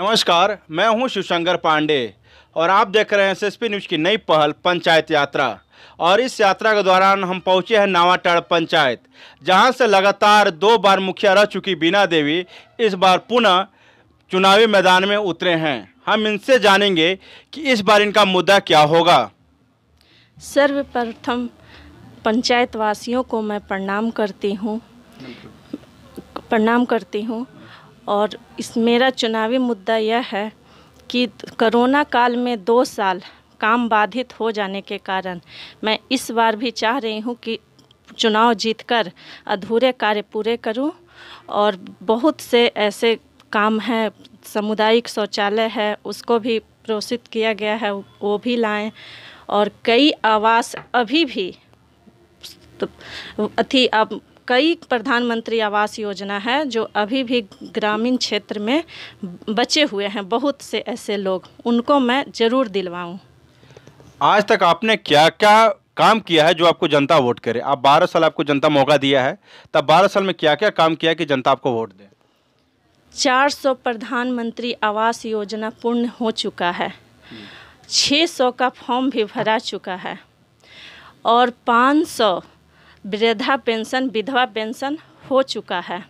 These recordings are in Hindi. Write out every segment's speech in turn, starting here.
नमस्कार मैं हूं शिवशंकर पांडे और आप देख रहे हैं एस न्यूज़ की नई पहल पंचायत यात्रा और इस यात्रा के दौरान हम पहुंचे हैं नावाटाड़ पंचायत जहां से लगातार दो बार मुखिया रह चुकी बीना देवी इस बार पुनः चुनावी मैदान में उतरे हैं हम इनसे जानेंगे कि इस बार इनका मुद्दा क्या होगा सर्वप्रथम पंचायत वासियों को मैं प्रणाम करती हूँ प्रणाम करती हूँ और इस मेरा चुनावी मुद्दा यह है कि कोरोना काल में दो साल काम बाधित हो जाने के कारण मैं इस बार भी चाह रही हूँ कि चुनाव जीतकर अधूरे कार्य पूरे करूं और बहुत से ऐसे काम हैं सामुदायिक शौचालय है उसको भी प्रोत्सित किया गया है वो भी लाएं और कई आवास अभी भी तो अथी अब कई प्रधानमंत्री आवास योजना है जो अभी भी ग्रामीण क्षेत्र में बचे हुए हैं बहुत से ऐसे लोग उनको मैं ज़रूर दिलवाऊँ आज तक आपने क्या क्या काम किया है जो आपको जनता वोट करे आप बारह साल आपको जनता मौका दिया है तब बारह साल में क्या क्या काम किया है कि जनता आपको वोट दे 400 प्रधानमंत्री आवास योजना पूर्ण हो चुका है 600 का फॉर्म भी भरा चुका है और 500 वृद्धा पेंशन विधवा पेंशन हो चुका है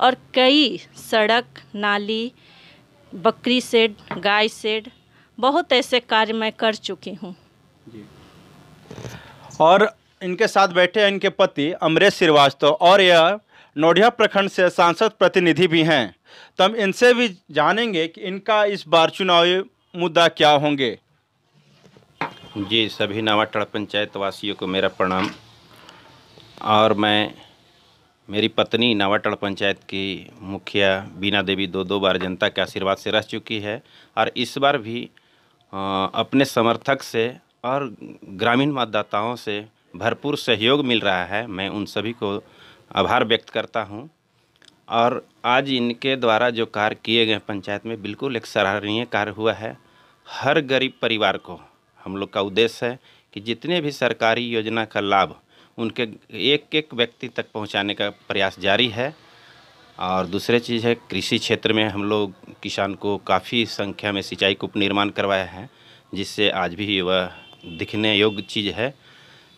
और कई सड़क नाली बकरी सेड गाय सेड बहुत ऐसे कार्य मैं कर चुकी हूँ और इनके साथ बैठे हैं इनके पति अमरेश श्रीवास्तव और यह नोडिया प्रखंड से सांसद प्रतिनिधि भी हैं तो हम इनसे भी जानेंगे कि इनका इस बार चुनावी मुद्दा क्या होंगे जी सभी नवाटड़ पंचायत वासियों को मेरा प्रणाम और मैं मेरी पत्नी नावाटड़ पंचायत की मुखिया बीना देवी दो दो बार जनता के आशीर्वाद से रह चुकी है और इस बार भी अपने समर्थक से और ग्रामीण मतदाताओं से भरपूर सहयोग मिल रहा है मैं उन सभी को आभार व्यक्त करता हूँ और आज इनके द्वारा जो कार्य किए गए पंचायत में बिल्कुल एक सराहनीय कार्य हुआ है हर गरीब परिवार को हम लोग का उद्देश्य है कि जितने भी सरकारी योजना का लाभ उनके एक एक व्यक्ति तक पहुंचाने का प्रयास जारी है और दूसरे चीज़ है कृषि क्षेत्र में हम लोग किसान को काफ़ी संख्या में सिंचाई कूप निर्माण करवाया है जिससे आज भी वह दिखने योग्य चीज़ है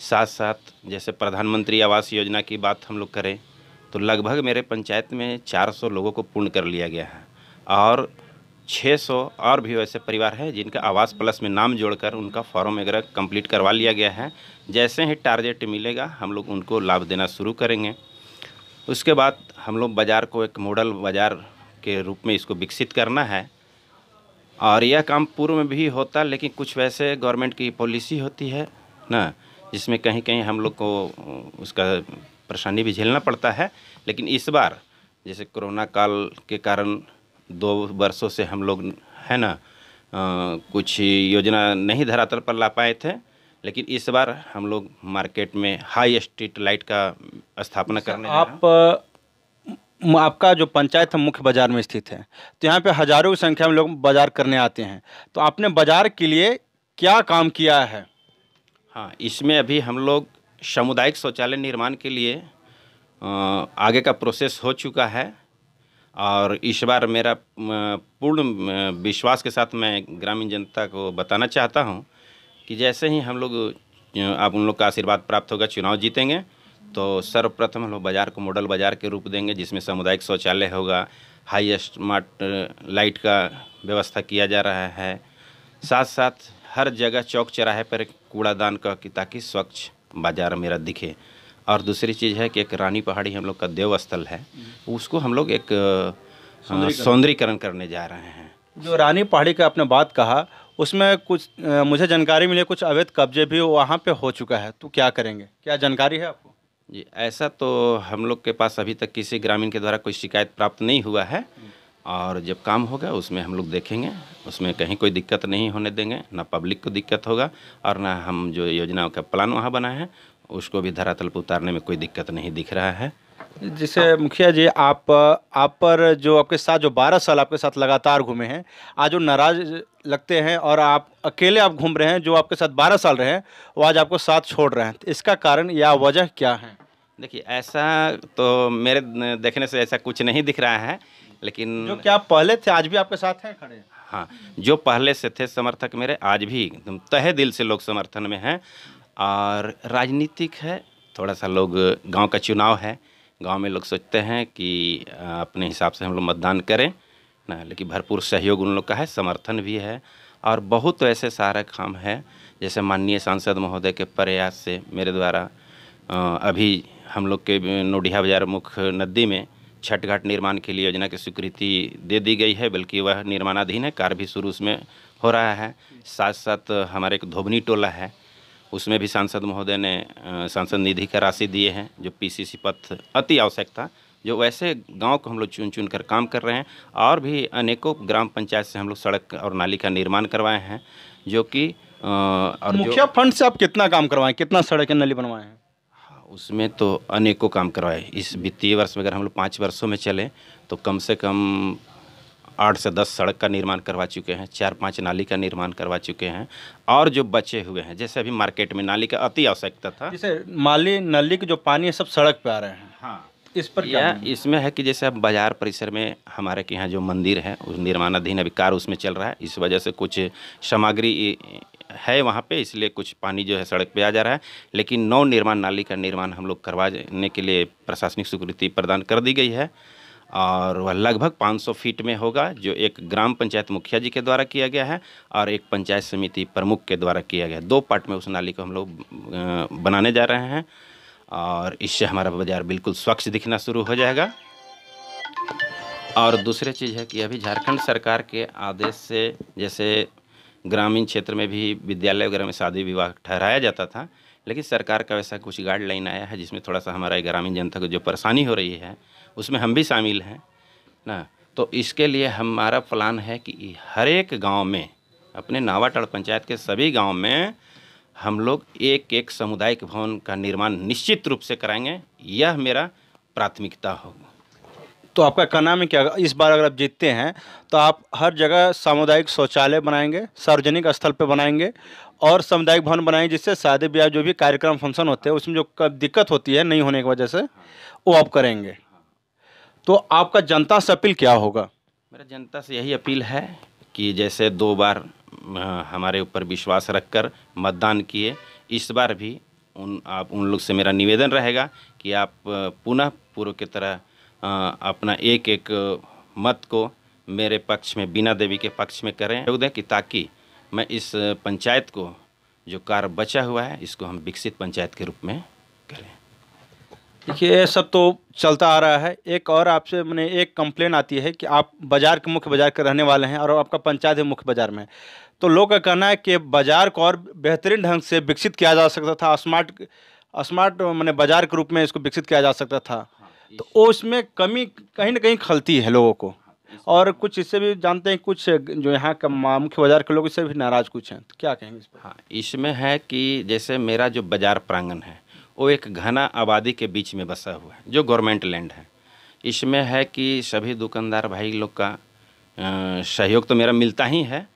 साथ साथ जैसे प्रधानमंत्री आवास योजना की बात हम लोग करें तो लगभग मेरे पंचायत में 400 लोगों को पूर्ण कर लिया गया है और 600 और भी वैसे परिवार हैं जिनका आवास प्लस में नाम जोड़कर उनका फॉर्म वगैरह कंप्लीट करवा लिया गया है जैसे ही टारगेट मिलेगा हम लोग उनको लाभ देना शुरू करेंगे उसके बाद हम लोग बाज़ार को एक मॉडल बाज़ार के रूप में इसको विकसित करना है और यह काम पूर्व में भी होता लेकिन कुछ वैसे गवर्नमेंट की पॉलिसी होती है ना जिसमें कहीं कहीं हम लोग को उसका परेशानी भी झेलना पड़ता है लेकिन इस बार जैसे कोरोना काल के कारण दो वर्षों से हम लोग है ना आ, कुछ योजना नहीं धरातल पर ला पाए थे लेकिन इस बार हम लोग मार्केट में हाई स्ट्रीट लाइट का स्थापना करने आप आपका जो पंचायत है मुख्य बाज़ार में स्थित है तो यहाँ पे हज़ारों की संख्या में लोग बाज़ार करने आते हैं तो आपने बाज़ार के लिए क्या काम किया है हाँ इसमें अभी हम लोग सामुदायिक शौचालय निर्माण के लिए आगे का प्रोसेस हो चुका है और इस बार मेरा पूर्ण विश्वास के साथ मैं ग्रामीण जनता को बताना चाहता हूँ कि जैसे ही हम लोग आप उन लोग का आशीर्वाद प्राप्त होगा चुनाव जीतेंगे तो सर्वप्रथम हम लोग बाज़ार को मॉडल बाज़ार के रूप देंगे जिसमें सामुदायिक शौचालय होगा हाई स्मार्ट लाइट का व्यवस्था किया जा रहा है साथ साथ हर जगह चौक चौराहे पर कूड़ादान का कि ताकि स्वच्छ बाज़ार मेरा दिखे और दूसरी चीज़ है कि एक रानी पहाड़ी हम लोग का देव स्थल है हम्म। उसको हम लोग एक सौंदर्यकरण करने जा रहे हैं जो रानी पहाड़ी का आपने बात कहा उसमें कुछ मुझे जानकारी मिली कुछ अवैध कब्जे भी वहाँ पे हो चुका है तो क्या करेंगे क्या जानकारी है आपको जी ऐसा तो हम लोग के पास अभी तक किसी ग्रामीण के द्वारा कोई शिकायत प्राप्त नहीं हुआ है हम्म। और जब काम होगा उसमें हम लोग देखेंगे उसमें कहीं कोई दिक्कत नहीं होने देंगे ना पब्लिक को दिक्कत होगा और ना हम जो योजना का प्लान वहाँ बनाए हैं उसको भी धरातल पर उतारने में कोई दिक्कत नहीं दिख रहा है जैसे मुखिया जी आप आप पर जो आपके साथ जो बारह साल आपके साथ लगातार घूमे हैं आज वो नाराज लगते हैं और आप अकेले आप घूम रहे हैं जो आपके साथ बारह साल रहे हैं वो आज आपको साथ छोड़ रहे हैं तो इसका कारण या वजह क्या है देखिए ऐसा तो मेरे देखने से ऐसा कुछ नहीं दिख रहा है लेकिन जो क्या पहले थे आज भी आपके साथ हैं खड़े हाँ जो पहले से थे समर्थक मेरे आज भी तहे दिल से लोग समर्थन में हैं और राजनीतिक है थोड़ा सा लोग गांव का चुनाव है गांव में लोग सोचते हैं कि अपने हिसाब से हम लोग मतदान करें ना लेकिन भरपूर सहयोग उन लोग का है समर्थन भी है और बहुत ऐसे सारा काम है जैसे माननीय सांसद महोदय के प्रयास से मेरे द्वारा अभी हम लोग के नोडिया बाजार मुख्य नदी में छठ घाट निर्माण के लिए योजना की स्वीकृति दे दी गई है बल्कि वह निर्माणाधीन है कार्य भी शुरू उसमें हो रहा है साथ साथ हमारे एक धोबनी टोला है उसमें भी सांसद महोदय ने सांसद निधि का राशि दिए हैं जो पीसीसी पथ अति आवश्यक था जो वैसे गांव को हम लोग चुन चुन कर काम कर रहे हैं और भी अनेकों ग्राम पंचायत से हम लोग सड़क और नाली का निर्माण करवाए हैं जो कि और मुखिया फंड से आप कितना काम करवाएं कितना सड़क नाली बनवाए हैं हाँ, उसमें तो अनेकों काम करवाए इस वित्तीय वर्ष में अगर हम लोग पाँच वर्षों में चलें तो कम से कम आठ से दस सड़क का निर्माण करवा चुके हैं चार पाँच नाली का निर्माण करवा चुके हैं और जो बचे हुए हैं जैसे अभी मार्केट में नाली का अति आवश्यकता था जैसे माली नाली के जो पानी है सब सड़क पर आ रहे हैं हाँ इस पर क्या इसमें है कि जैसे अब बाजार परिसर में हमारे के यहाँ जो मंदिर है उस निर्माणाधीन अभी कार उसमें चल रहा है इस वजह से कुछ सामग्री है वहाँ पे इसलिए कुछ पानी जो है सड़क पे आ जा रहा है लेकिन नौ निर्माण नाली का निर्माण हम लोग करवाने के लिए प्रशासनिक स्वीकृति प्रदान कर दी गई है और वह लगभग 500 फीट में होगा जो एक ग्राम पंचायत मुखिया जी के द्वारा किया गया है और एक पंचायत समिति प्रमुख के द्वारा किया गया है दो पार्ट में उस नाली को हम लोग बनाने जा रहे हैं और इससे हमारा बाज़ार बिल्कुल स्वच्छ दिखना शुरू हो जाएगा और दूसरी चीज़ है कि अभी झारखंड सरकार के आदेश से जैसे ग्रामीण क्षेत्र में भी विद्यालय वगैरह में शादी विवाह ठहराया जाता था लेकिन सरकार का वैसा कुछ गाइडलाइन आया है जिसमें थोड़ा सा हमारा ग्रामीण जनता को जो परेशानी हो रही है उसमें हम भी शामिल हैं ना तो इसके लिए हमारा प्लान है कि हर एक गांव में अपने नावाटड़ पंचायत के सभी गांव में हम लोग एक एक सामुदायिक भवन का निर्माण निश्चित रूप से कराएंगे यह मेरा प्राथमिकता होगा तो आपका कहना में क्या इस बार अगर आप जीतते हैं तो आप हर जगह सामुदायिक शौचालय बनाएंगे सार्वजनिक स्थल पर बनाएंगे और सामुदायिक भवन बनाएंगे जिससे शादी ब्याह जो भी कार्यक्रम फंक्शन होते हैं उसमें जो दिक्कत होती है नहीं होने की वजह से वो आप करेंगे तो आपका जनता से अपील क्या होगा मेरा जनता से यही अपील है कि जैसे दो बार हमारे ऊपर विश्वास रखकर मतदान किए इस बार भी उन आप उन लोग से मेरा निवेदन रहेगा कि आप पुनः पूर्व की तरह अपना एक एक मत को मेरे पक्ष में बीना देवी के पक्ष में करें योग दें कि ताकि मैं इस पंचायत को जो कार्य बचा हुआ है इसको हम विकसित पंचायत के रूप में करें देखिए ये सब तो चलता आ रहा है एक और आपसे मैंने एक कंप्लेन आती है कि आप बाज़ार के मुख्य बाज़ार के रहने वाले हैं और आपका पंचायत है मुख्य बाज़ार में तो लोगों का कहना है कि बाज़ार को और बेहतरीन ढंग से विकसित किया जा सकता था स्मार्ट स्मार्ट मैंने बाज़ार के रूप में इसको विकसित किया जा सकता था तो उसमें कमी कहीं ना कहीं खलती है लोगों को और कुछ इससे भी जानते हैं कुछ जो यहाँ का मुख्य बाजार के लोग इससे भी नाराज कुछ हैं तो क्या कहेंगे इस पर हाँ इसमें है कि जैसे मेरा जो बाजार प्रांगण है वो एक घना आबादी के बीच में बसा हुआ है जो गवर्नमेंट लैंड है इसमें है कि सभी दुकानदार भाई लोग का सहयोग तो मेरा मिलता ही है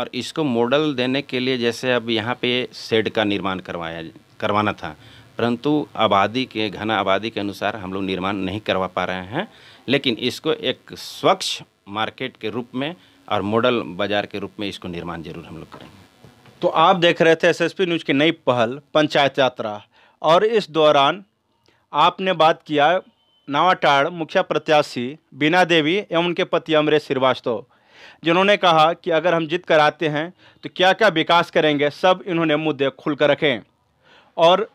और इसको मॉडल देने के लिए जैसे अब यहाँ पे शेड का निर्माण करवाया करवाना था परंतु आबादी के घना आबादी के अनुसार हम लोग निर्माण नहीं करवा पा रहे हैं लेकिन इसको एक स्वच्छ मार्केट के रूप में और मॉडल बाज़ार के रूप में इसको निर्माण जरूर हम लोग करेंगे तो आप देख रहे थे एसएसपी न्यूज़ की नई पहल पंचायत यात्रा और इस दौरान आपने बात किया नावाटाड़ मुखिया प्रत्याशी बीना देवी एवं उनके पति अमरेश श्रीवास्तव जिन्होंने कहा कि अगर हम जीत कर आते हैं तो क्या क्या विकास करेंगे सब इन्होंने मुद्दे खुलकर रखें और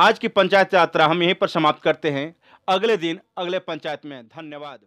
आज की पंचायत यात्रा हम यहीं पर समाप्त करते हैं अगले दिन अगले पंचायत में धन्यवाद